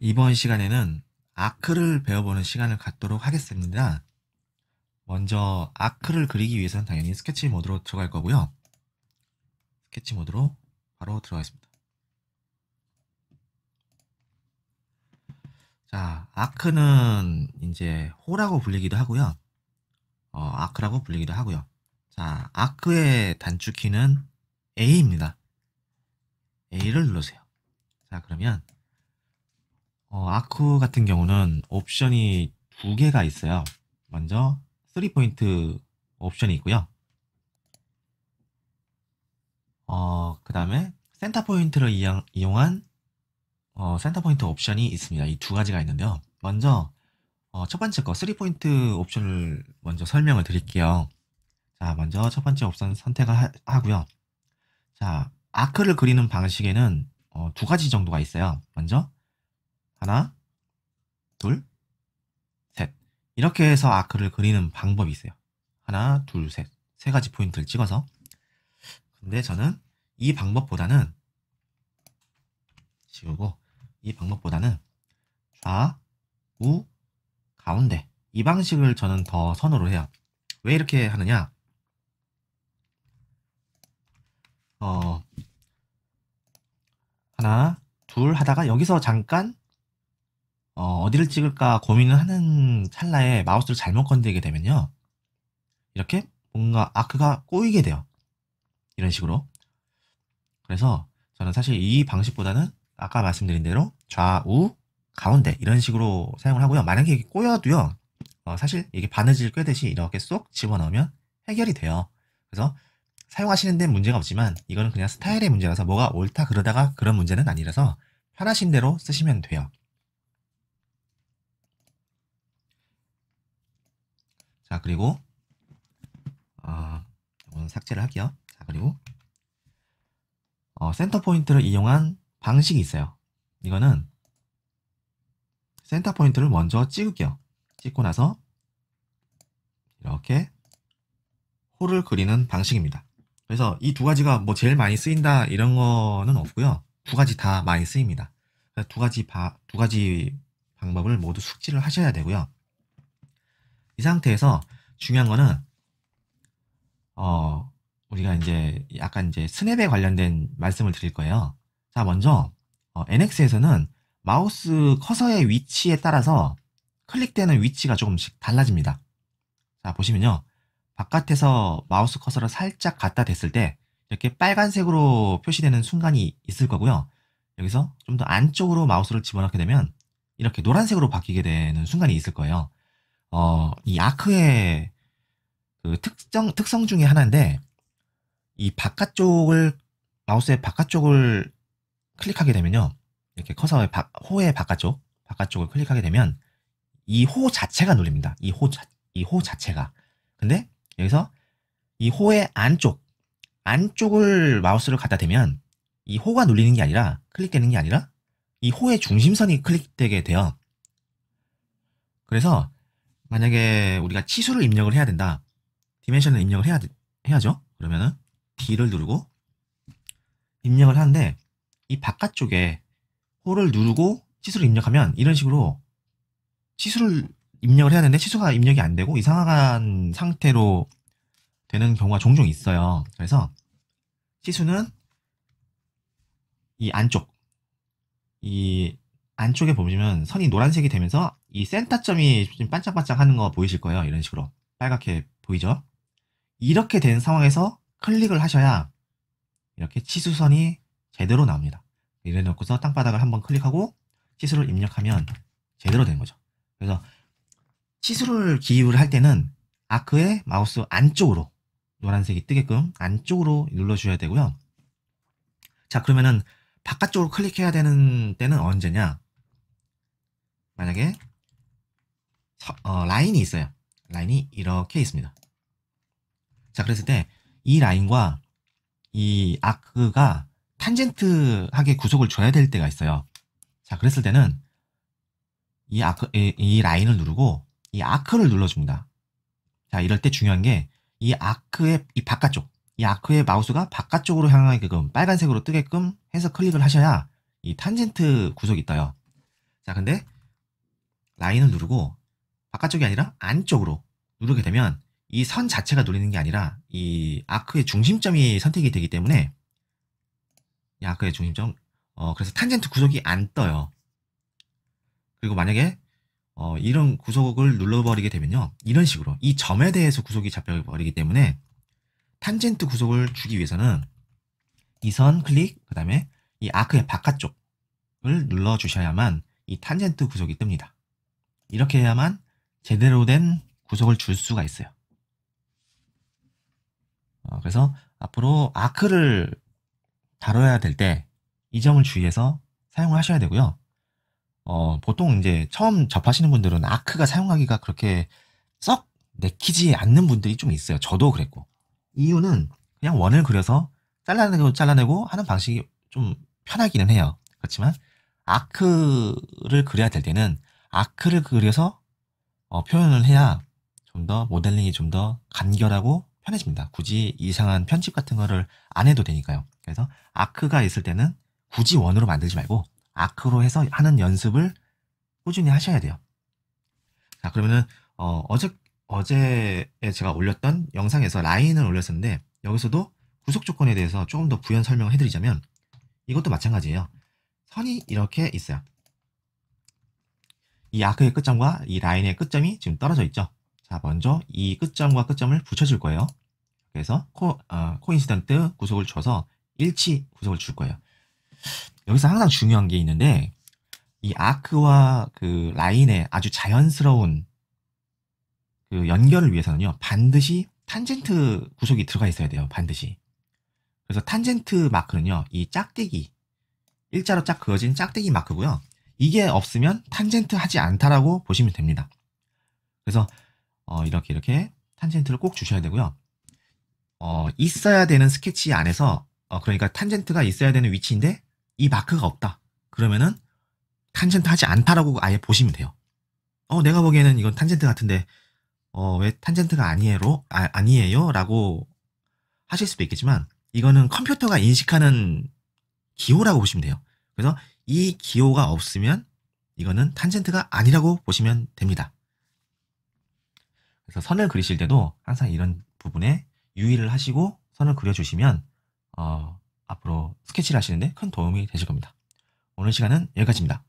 이번 시간에는 아크를 배워보는 시간을 갖도록 하겠습니다. 먼저 아크를 그리기 위해서는 당연히 스케치 모드로 들어갈 거고요. 스케치 모드로 바로 들어가겠습니다. 자, 아크는 이제 호라고 불리기도 하고요. 어, 아크라고 불리기도 하고요. 자, 아크의 단축키는 A입니다. A를 눌러세요. 자, 그러면 어, 아크 같은 경우는 옵션이 두 개가 있어요. 먼저 3포인트 옵션이 있고요. 어, 그 다음에 센터 포인트를 이용, 한 어, 센터 포인트 옵션이 있습니다. 이 두 가지가 있는데요. 먼저 어, 첫 번째 거 3포인트 옵션을 먼저 설명을 드릴게요. 자, 먼저 첫 번째 옵션 선택을 하, 고요 자, 아크를 그리는 방식에는 어, 두 가지 정도가 있어요. 먼저 하나, 둘, 셋. 이렇게 해서 아크를 그리는 방법이 있어요. 하나, 둘, 셋. 세 가지 포인트를 찍어서. 근데 저는 이 방법보다는 지우고 이 방법보다는 좌, 우, 가운데 이 방식을 저는 더 선호를 해요. 왜 이렇게 하느냐? 어 하나 둘 하다가 여기서 잠깐 어, 어디를 찍을까 고민을 하는 찰나에 마우스를 잘못 건드리게 되면요. 이렇게 뭔가 아크가 꼬이게 돼요. 이런 식으로. 그래서 저는 사실 이 방식보다는 아까 말씀드린 대로 좌우 가운데 이런 식으로 사용을 하고요. 만약에 이게 꼬여도요. 어, 사실 이게 바느질 꿰듯이 이렇게 쏙 집어넣으면 해결이 돼요. 그래서 사용하시는 데는 문제가 없지만 이거는 그냥 스타일의 문제라서 뭐가 옳다 그러다가 그런 문제는 아니라서 편하신 대로 쓰시면 돼요. 자 그리고 어, 이건 삭제를 할게요. 자 그리고 어, 센터 포인트를 이용한 방식이 있어요. 이거는 센터 포인트를 먼저 찍을게요. 찍고 나서 이렇게 홀을 그리는 방식입니다. 그래서 이 두 가지가 뭐 제일 많이 쓰인다 이런 거는 없고요. 두 가지 다 많이 쓰입니다. 두 가지 바, 두 가지 방법을 모두 숙지를 하셔야 되고요. 이 상태에서 중요한 거는 어 우리가 이제 약간 이제 스냅에 관련된 말씀을 드릴 거예요. 자 먼저 어, NX에서는 마우스 커서의 위치에 따라서 클릭되는 위치가 조금씩 달라집니다. 자 보시면요. 바깥에서 마우스 커서를 살짝 갖다 댔을 때 이렇게 빨간색으로 표시되는 순간이 있을 거고요. 여기서 좀 더 안쪽으로 마우스를 집어넣게 되면 이렇게 노란색으로 바뀌게 되는 순간이 있을 거예요. 어, 이 아크의 그 특성, 특성 중에 하나인데 이 바깥쪽을 마우스의 바깥쪽을 클릭하게 되면요. 이렇게 커서의 바, 호의 바깥쪽, 바깥쪽을 클릭하게 되면 이 호 자체가 눌립니다. 이 호, 이호 자체가. 근데 여기서 이 호의 안쪽, 안쪽을 마우스를 갖다 대면 이 호가 눌리는 게 아니라 클릭되는 게 아니라 이 호의 중심선이 클릭되게 돼요. 그래서 만약에 우리가 치수를 입력을 해야 된다. 디멘션을 입력을 해야, 해야죠. 그러면은 D를 누르고 입력을 하는데 이 바깥쪽에 호를 누르고 치수를 입력하면 이런 식으로 치수를 입력을 해야 되는데 취소가 입력이 안 되고 이상한 상태로 되는 경우가 종종 있어요. 그래서 치수는 이 안쪽 이 안쪽에 보시면 선이 노란색이 되면서 이 센터점이 좀 반짝반짝 하는 거 보이실 거예요. 이런 식으로 빨갛게 보이죠? 이렇게 된 상황에서 클릭을 하셔야 이렇게 치수선이 제대로 나옵니다. 이래 놓고서 땅바닥을 한번 클릭하고 치수를 입력하면 제대로 된 거죠. 그래서 시술을 기입을 할 때는 아크의 마우스 안쪽으로 노란색이 뜨게끔 안쪽으로 눌러주셔야 되고요. 자 그러면은 바깥쪽으로 클릭해야 되는 때는 언제냐? 만약에 서, 어, 라인이 있어요. 라인이 이렇게 있습니다. 자 그랬을 때 이 라인과 이 아크가 탄젠트하게 구속을 줘야 될 때가 있어요. 자 그랬을 때는 이 아크 이, 이 라인을 누르고 이 아크를 눌러줍니다. 자, 이럴 때 중요한 게 이 아크의 이 바깥쪽, 이 아크의 마우스가 바깥쪽으로 향하게끔 빨간색으로 뜨게끔 해서 클릭을 하셔야 이 탄젠트 구석이 떠요 자, 근데 라인을 누르고 바깥쪽이 아니라 안쪽으로 누르게 되면 이 선 자체가 눌리는 게 아니라 이 아크의 중심점이 선택이 되기 때문에 이 아크의 중심점, 어, 그래서 탄젠트 구석이 안 떠요. 그리고 만약에 어, 이런 구속을 눌러버리게 되면요. 이런 식으로 이 점에 대해서 구속이 잡혀버리기 때문에 탄젠트 구속을 주기 위해서는 이 선 클릭 그 다음에 이 아크의 바깥쪽을 눌러주셔야만 이 탄젠트 구속이 뜹니다. 이렇게 해야만 제대로 된 구속을 줄 수가 있어요. 어, 그래서 앞으로 아크를 다뤄야 될 때 이 점을 주의해서 사용을 하셔야 되고요. 어, 보통 이제 처음 접하시는 분들은 아크가 사용하기가 그렇게 썩 내키지 않는 분들이 좀 있어요. 저도 그랬고. 이유는 그냥 원을 그려서 잘라내고 잘라내고 하는 방식이 좀 편하기는 해요. 그렇지만 아크를 그려야 될 때는 아크를 그려서 어, 표현을 해야 좀 더 모델링이 좀 더 간결하고 편해집니다. 굳이 이상한 편집 같은 거를 안 해도 되니까요. 그래서 아크가 있을 때는 굳이 원으로 만들지 말고 아크로 해서 하는 연습을 꾸준히 하셔야 돼요. 자, 그러면은 어, 어제 어제에 제가 올렸던 영상에서 라인을 올렸었는데 여기서도 구속 조건에 대해서 조금 더 부연 설명을 해드리자면 이것도 마찬가지예요. 선이 이렇게 있어요. 이 아크의 끝점과 이 라인의 끝점이 지금 떨어져 있죠. 자, 먼저 이 끝점과 끝점을 붙여줄 거예요. 그래서 코, 어, 코인시던트 구속을 줘서 일치 구속을 줄 거예요. 여기서 항상 중요한 게 있는데 이 아크와 그 라인의 아주 자연스러운 그 연결을 위해서는요 반드시 탄젠트 구속이 들어가 있어야 돼요 반드시 그래서 탄젠트 마크는요 이 짝대기 일자로 짝 그어진 짝대기 마크고요 이게 없으면 탄젠트 하지 않다라고 보시면 됩니다 그래서 어, 이렇게 이렇게 탄젠트를 꼭 주셔야 되고요 어, 있어야 되는 스케치 안에서 어, 그러니까 탄젠트가 있어야 되는 위치인데 이 마크가 없다. 그러면은 탄젠트 하지 않다라고 아예 보시면 돼요. 어, 내가 보기에는 이건 탄젠트 같은데, 어, 왜 탄젠트가 아, 아니에요? 아, 니에요 라고 하실 수도 있겠지만, 이거는 컴퓨터가 인식하는 기호라고 보시면 돼요. 그래서 이 기호가 없으면 이거는 탄젠트가 아니라고 보시면 됩니다. 그래서 선을 그리실 때도 항상 이런 부분에 유의를 하시고 선을 그려주시면, 어, 앞으로 스케치를 하시는데 큰 도움이 되실 겁니다. 오늘 시간은 여기까지입니다.